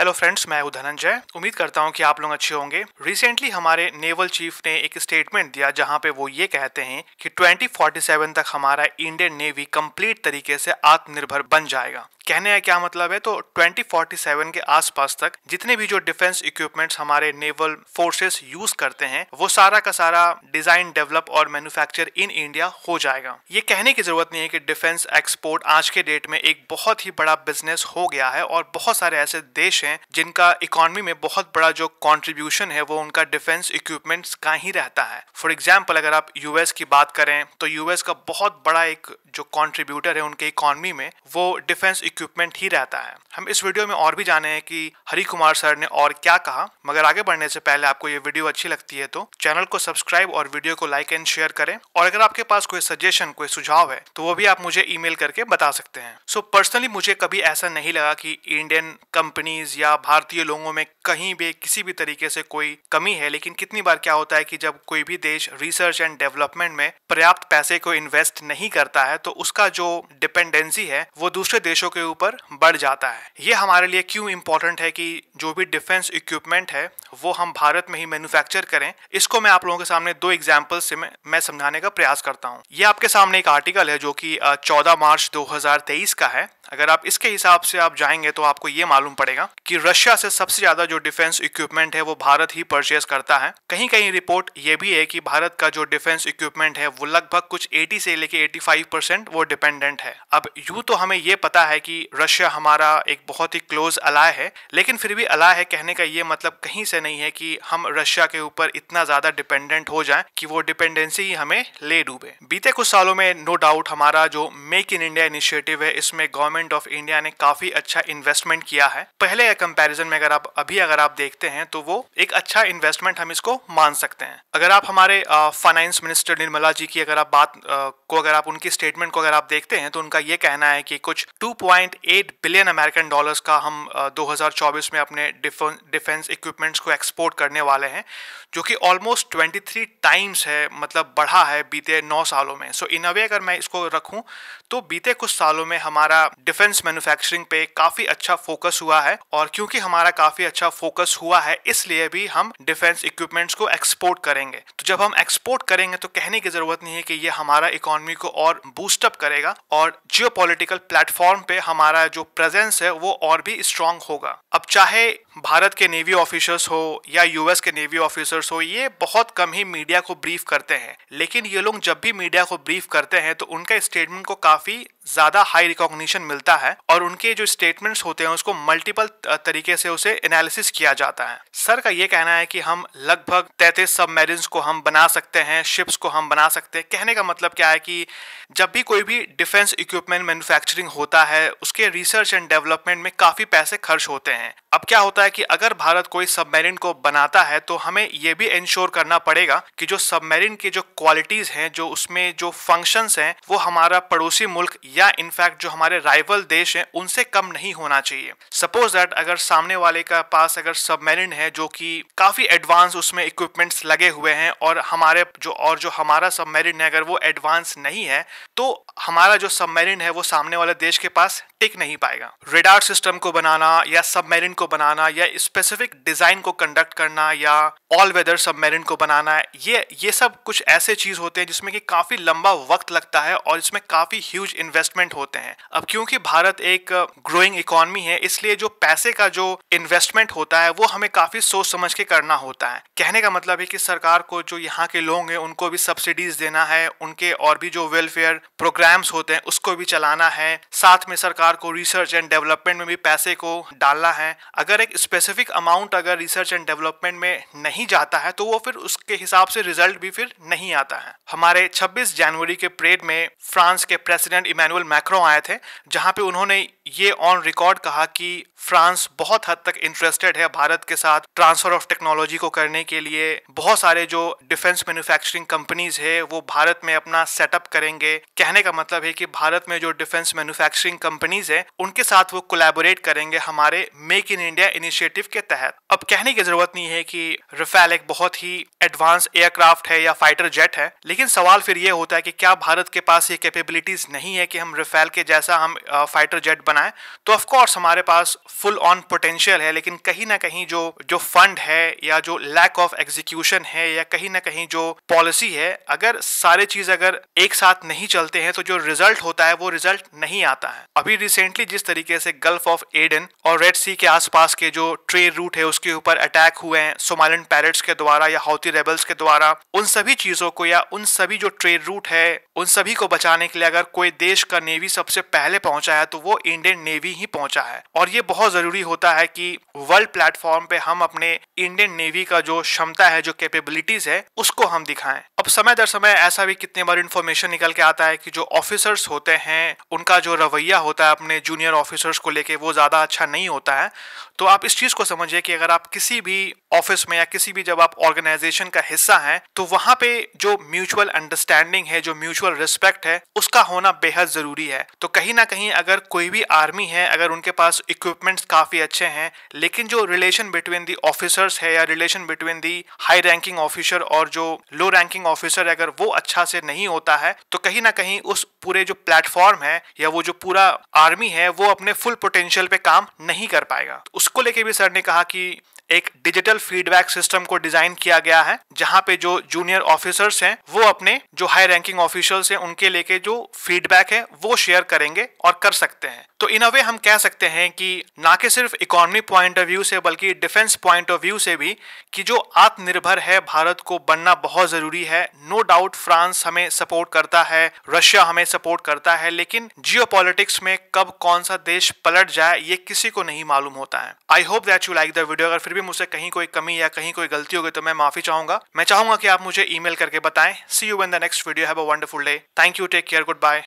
hello friends मैं हूं धनंजय उम्मीद करता हूं कि आप लोग अच्छे होंगे रिसेंटली हमारे नेवल चीफ ने एक स्टेटमेंट दिया जहां पे वो ये कहते हैं कि 2047 तक हमारा इंडियन नेवी कंप्लीट तरीके से आत्मनिर्भर बन जाएगा कहने का क्या मतलब है तो 2047 के आसपास तक जितने भी जो डिफेंस इक्विपमेंट्स हमारे नेवल फोर्सेस यूज करते हैं वो सारा का सारा डिजाइन डेवलप और मैन्युफैक्चर इन इंडिया हो जाएगा ये कहने की जरूरत नहीं है कि डिफेंस एक्सपोर्ट आज के डेट में एक बहुत ही बड़ा बिजनेस हो गया है और बहुत सारे ऐसे देश हैं जिनका इकोनॉमी में बहुत बड़ा जो कॉन्ट्रीब्यूशन है वो उनका डिफेंस इक्विपमेंट्स का ही रहता है फॉर एग्जाम्पल अगर आप यूएस की बात करें तो यूएस का बहुत बड़ा एक जो कॉन्ट्रीब्यूटर है उनके इकॉनमी में वो डिफेंस इक्विपमेंट ही रहता है हम इस वीडियो में और भी जाने हैं कि हरी कुमार सर ने और क्या कहा मगर आगे बढ़ने से पहले आपको ये वीडियो अच्छी लगती है तो चैनल को सब्सक्राइब और वीडियो को लाइक एंड शेयर करें और अगर आपके पास कोई सजेशन कोई सुझाव है तो वो भी आप मुझे ई करके बता सकते हैं सो so, पर्सनली मुझे कभी ऐसा नहीं लगा कि इंडियन कंपनीज या भारतीय लोगों में कहीं भी किसी भी तरीके से कोई कमी है लेकिन कितनी बार क्या होता है कि जब कोई भी देश रिसर्च एंड डेवलपमेंट में पर्याप्त पैसे को इन्वेस्ट नहीं करता है तो तो उसका जो डिपेंडेंसी है वो दूसरे देशों के ऊपर बढ़ जाता है ये हमारे लिए क्यों इंपॉर्टेंट है कि जो भी डिफेंस इक्विपमेंट है वो हम भारत में ही मैन्युफैक्चर करें इसको मैं आप लोगों के सामने दो एग्जाम्पल से मैं समझाने का प्रयास करता हूँ ये आपके सामने एक आर्टिकल है जो कि चौदह मार्च दो का है अगर आप इसके हिसाब से आप जाएंगे तो आपको ये मालूम पड़ेगा कि रशिया से सबसे ज्यादा जो डिफेंस इक्विपमेंट है वो भारत ही परचेज करता है कहीं कहीं रिपोर्ट ये भी है कि भारत का जो डिफेंस इक्विपमेंट है वो लगभग कुछ 80 से लेके 85 परसेंट वो डिपेंडेंट है अब यू तो हमें ये पता है कि रशिया हमारा एक बहुत ही क्लोज अलाय है लेकिन फिर भी अलाय है कहने का ये मतलब कहीं से नहीं है कि हम रशिया के ऊपर इतना ज्यादा डिपेंडेंट हो जाए कि वो डिपेंडेंसी ही हमें ले डूबे बीते कुछ सालों में नो डाउट हमारा जो मेक इन इंडिया इनिशिएटिव है इसमें गवर्नमेंट गवर्नमेंट ऑफ इंडिया ने काफ़ी अच्छा इन्वेस्टमेंट किया है पहले कंपेरिजन कंपैरिजन में अगर आप अभी अगर आप देखते हैं तो वो एक अच्छा इन्वेस्टमेंट हम इसको मान सकते हैं अगर आप हमारे फाइनेंस मिनिस्टर निर्मला जी की अगर आप बात को अगर आप उनकी स्टेटमेंट को अगर आप देखते हैं तो उनका ये कहना है कि कुछ 2.8 बिलियन अमेरिकन डॉलर्स का हम 2024 में अपने डिफेंस इक्विपमेंट्स को एक्सपोर्ट करने वाले हैं जो कि ऑलमोस्ट 23 टाइम्स है मतलब बढ़ा है बीते नौ सालों में सो इन अवे अगर मैं इसको रखूँ तो बीते कुछ सालों में हमारा डिफेंस मैन्युफैक्चरिंग पे काफ़ी अच्छा फोकस हुआ है और क्योंकि हमारा काफ़ी अच्छा फोकस हुआ है इसलिए भी हम डिफेंस इक्विपमेंट्स को एक्सपोर्ट करेंगे तो जब हम एक्सपोर्ट करेंगे तो कहने की ज़रूरत नहीं है कि ये हमारा इकोनॉमी इकोनॉमी को और बूस्टअप करेगा और जियो प्लेटफॉर्म पे हमारा जो प्रेजेंस है वो और भी स्ट्रांग होगा अब चाहे भारत के नेवी ऑफिसर्स हो या यूएस के नेवी ऑफिसर्स हो ये बहुत कम ही मीडिया को ब्रीफ करते हैं लेकिन ये लोग जब भी मीडिया को ब्रीफ करते हैं तो उनका स्टेटमेंट को काफ़ी ज़्यादा हाई रिकॉग्निशन मिलता है और उनके जो स्टेटमेंट्स होते हैं उसको मल्टीपल तरीके से उसे एनालिसिस किया जाता है सर का ये कहना है कि हम लगभग तैतीस सब को हम बना सकते हैं शिप्स को हम बना सकते हैं कहने का मतलब क्या है कि जब भी कोई भी डिफेंस इक्विपमेंट मैन्युफैक्चरिंग होता है उसके रिसर्च एंड डेवलपमेंट में काफ़ी पैसे खर्च होते हैं अब क्या होता होता है कि अगर भारत कोई सबमरीन को बनाता है तो हमें यह भी इंश्योर करना पड़ेगा कि जो सबमरीन की जो क्वालिटीज हैं जो उसमें जो फंक्शंस हैं वो हमारा पड़ोसी मुल्क या इनफैक्ट जो हमारे राइवल देश हैं उनसे कम नहीं होना चाहिए सपोज दैट अगर सामने वाले का पास अगर सबमरीन है जो कि काफी एडवांस उसमें इक्विपमेंट्स लगे हुए हैं और हमारे जो और जो हमारा सबमरीन है अगर वो एडवांस नहीं है तो हमारा जो सबमरीन है वो सामने वाले देश के पास टिक नहीं पाएगा रेडार सिस्टम को बनाना या सबमरीन को बनाना या स्पेसिफिक डिज़ाइन को कंडक्ट करना या ऑल वेदर सबमरीन को बनाना है ये ये सब कुछ ऐसे चीज़ होते हैं जिसमें कि काफ़ी लंबा वक्त लगता है और इसमें काफ़ी ह्यूज इन्वेस्टमेंट होते हैं अब क्योंकि भारत एक ग्रोइंग इकोनॉमी है इसलिए जो पैसे का जो इन्वेस्टमेंट होता है वो हमें काफ़ी सोच समझ के करना होता है कहने का मतलब है कि सरकार को जो यहाँ के लोग हैं उनको भी सब्सिडीज देना है उनके और भी जो वेलफेयर प्रोग्राम्स होते हैं उसको भी चलाना है साथ में सरकार को रिसर्च एंड डेवलपमेंट में भी पैसे को डालना है अगर एक स्पेसिफिक अमाउंट अगर रिसर्च एंड डेवलपमेंट में नहीं नहीं जाता है तो वो फिर उसके हिसाब से रिजल्ट भी फिर नहीं आता है हमारे 26 जनवरी के परेड में फ्रांस के प्रेसिडेंट इमैनुअल मैक्रो आए थे जहां पे उन्होंने ये ऑन रिकॉर्ड कहा कि फ्रांस बहुत हद तक इंटरेस्टेड है भारत के साथ ट्रांसफर ऑफ टेक्नोलॉजी को करने के लिए बहुत सारे जो डिफेंस मैन्युफैक्चरिंग कंपनीज है वो भारत में अपना सेटअप करेंगे कहने का मतलब है कि भारत में जो डिफेंस मैन्युफैक्चरिंग कंपनीज है उनके साथ वो कोलेबोरेट करेंगे हमारे मेक इन इंडिया इनिशिएटिव के तहत अब कहने की जरूरत नहीं है कि रफेल एक बहुत ही एडवांस एयरक्राफ्ट है या फाइटर जेट है लेकिन सवाल फिर ये होता है कि क्या भारत के पास ये कैपेबिलिटीज नहीं है कि हम रफेल के जैसा हम फाइटर जेट बनाएं तो ऑफकोर्स हमारे पास फुल ऑन पोटेंशियल है लेकिन कहीं ना कहीं जो जो फंड है या जो लैक ऑफ एग्जीक्यूशन है या कहीं ना कहीं जो पॉलिसी है अगर सारे चीज अगर एक साथ नहीं चलते हैं तो जो रिजल्ट होता है वो रिजल्ट नहीं आता है अभी रिसेंटली जिस तरीके से गल्फ ऑफ एडन और रेड सी के आसपास के जो ट्रेड रूट है उसके ऊपर अटैक हुए हैं सोमालैंड पायरेट्स के द्वारा या हौती रेबल्स के द्वारा उन सभी चीजों को या उन सभी जो ट्रेड रूट है उन सभी को बचाने के लिए अगर कोई देश का नेवी सबसे पहले पहुंचा है तो वो इंडियन नेवी ही पहुंचा है और ये बहुत जरूरी होता है कि वर्ल्ड प्लेटफॉर्म पे हम अपने इंडियन नेवी का जो क्षमता है जो कैपेबिलिटीज है उसको हम दिखाएं अब समय दर समय ऐसा भी कितने बार इन्फॉर्मेशन निकल के आता है कि जो ऑफिसर्स होते हैं उनका जो रवैया होता है अपने जूनियर ऑफिसर्स को लेके वो ज़्यादा अच्छा नहीं होता है तो आप इस चीज़ को समझिए कि अगर आप किसी भी ऑफिस में या किसी भी जब आप ऑर्गेनाइजेशन का हिस्सा हैं तो वहाँ पे जो म्यूचुअल अंडरस्टैंडिंग है जो म्यूचुअल रिस्पेक्ट है उसका होना बेहद ज़रूरी है तो कहीं ना कहीं अगर कोई भी आर्मी है अगर उनके पास इक्विपमेंट्स काफ़ी अच्छे हैं लेकिन जो रिलेशन बिटवीन दी ऑफिसर्स है या relation between the high ranking officer और जो लो रैंकिंग ऑफिसर अगर वो अच्छा से नहीं होता है तो कहीं ना कहीं उस पूरे जो प्लेटफॉर्म है या वो जो पूरा आर्मी है वो अपने फुल पोटेंशियल पे काम नहीं कर पाएगा उसको लेके भी सर ने कहा कि एक डिजिटल फीडबैक सिस्टम को डिजाइन किया गया है जहां पे जो जूनियर ऑफिसर्स हैं वो अपने जो हाई रैंकिंग ऑफिसर्स हैं उनके लेके जो फीडबैक है वो शेयर करेंगे और कर सकते हैं तो इन अ वे हम कह सकते हैं कि ना कि सिर्फ इकोनॉमी पॉइंट ऑफ व्यू से बल्कि डिफेंस पॉइंट ऑफ व्यू से भी कि जो आत्मनिर्भर है भारत को बनना बहुत ज़रूरी है नो डाउट फ्रांस हमें सपोर्ट करता है रशिया हमें सपोर्ट करता है लेकिन जियो में कब कौन सा देश पलट जाए ये किसी को नहीं मालूम होता है I hope that you like the video अगर फिर भी मुझसे कहीं कोई कमी या कहीं कोई गलती होगी तो मैं माफी चाहूंगा मैं चाहूंगा कि आप मुझे ईमेल करके बताएं see you in the next video have a wonderful day thank you take care good bye